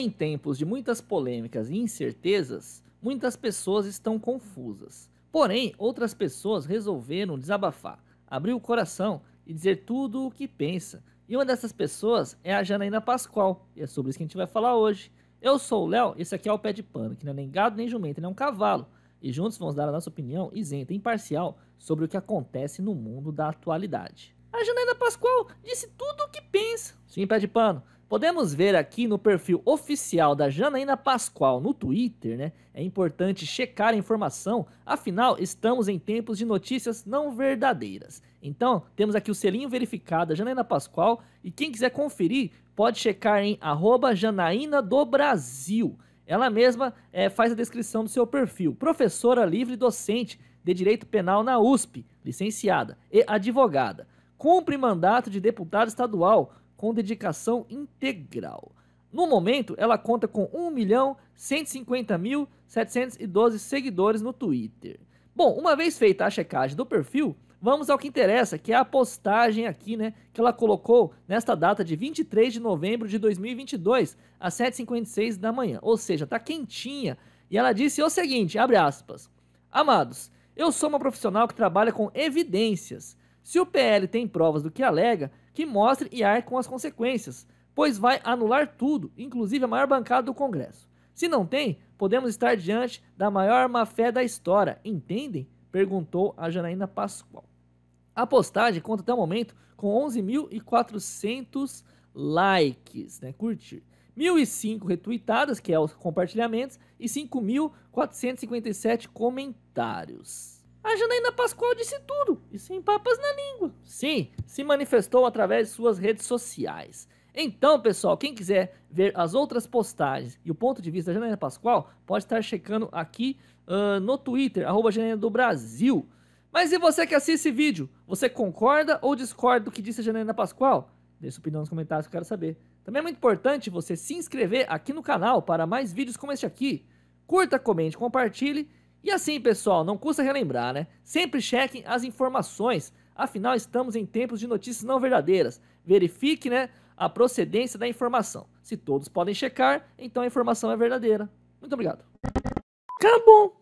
em tempos de muitas polêmicas e incertezas, muitas pessoas estão confusas. Porém, outras pessoas resolveram desabafar, abrir o coração e dizer tudo o que pensa. E uma dessas pessoas é a Janaína Pascoal, e é sobre isso que a gente vai falar hoje. Eu sou o Léo, esse aqui é o Pé de Pano, que não é nem gado nem jumento, ele é um cavalo. E juntos vamos dar a nossa opinião isenta e imparcial sobre o que acontece no mundo da atualidade. A Janaína Pascoal disse tudo o que pensa. Sim, Pé de Pano. Podemos ver aqui no perfil oficial da Janaína Pascoal no Twitter, né? É importante checar a informação, afinal, estamos em tempos de notícias não verdadeiras. Então, temos aqui o selinho verificado da Janaína Pascoal e quem quiser conferir pode checar em arroba Janaína do Brasil. Ela mesma é, faz a descrição do seu perfil. Professora livre docente de Direito Penal na USP, licenciada e advogada. Cumpre mandato de deputado estadual com dedicação integral. No momento, ela conta com 1.150.712 seguidores no Twitter. Bom, uma vez feita a checagem do perfil, vamos ao que interessa, que é a postagem aqui, né, que ela colocou nesta data de 23 de novembro de 2022, às 7h56 da manhã, ou seja, tá quentinha, e ela disse o seguinte, abre aspas, Amados, eu sou uma profissional que trabalha com evidências, se o PL tem provas do que alega, que mostre e arque com as consequências, pois vai anular tudo, inclusive a maior bancada do Congresso. Se não tem, podemos estar diante da maior má-fé da história, entendem? Perguntou a Janaína Pascoal. A postagem conta até o momento com 11.400 likes, né, curtir. 1.005 retweetadas, que é os compartilhamentos, e 5.457 comentários. A Janaína Pascoal disse tudo e sem papas na língua. Sim, se manifestou através de suas redes sociais. Então, pessoal, quem quiser ver as outras postagens e o ponto de vista da Janaína Pascoal, pode estar checando aqui uh, no Twitter, arroba Janaína do Brasil. Mas e você que assiste esse vídeo? Você concorda ou discorda do que disse a Janaína Pascoal? Deixe sua opinião nos comentários que eu quero saber. Também é muito importante você se inscrever aqui no canal para mais vídeos como este aqui. Curta, comente, compartilhe e assim, pessoal, não custa relembrar, né? Sempre chequem as informações, afinal estamos em tempos de notícias não verdadeiras. Verifique, né, a procedência da informação. Se todos podem checar, então a informação é verdadeira. Muito obrigado. Acabou.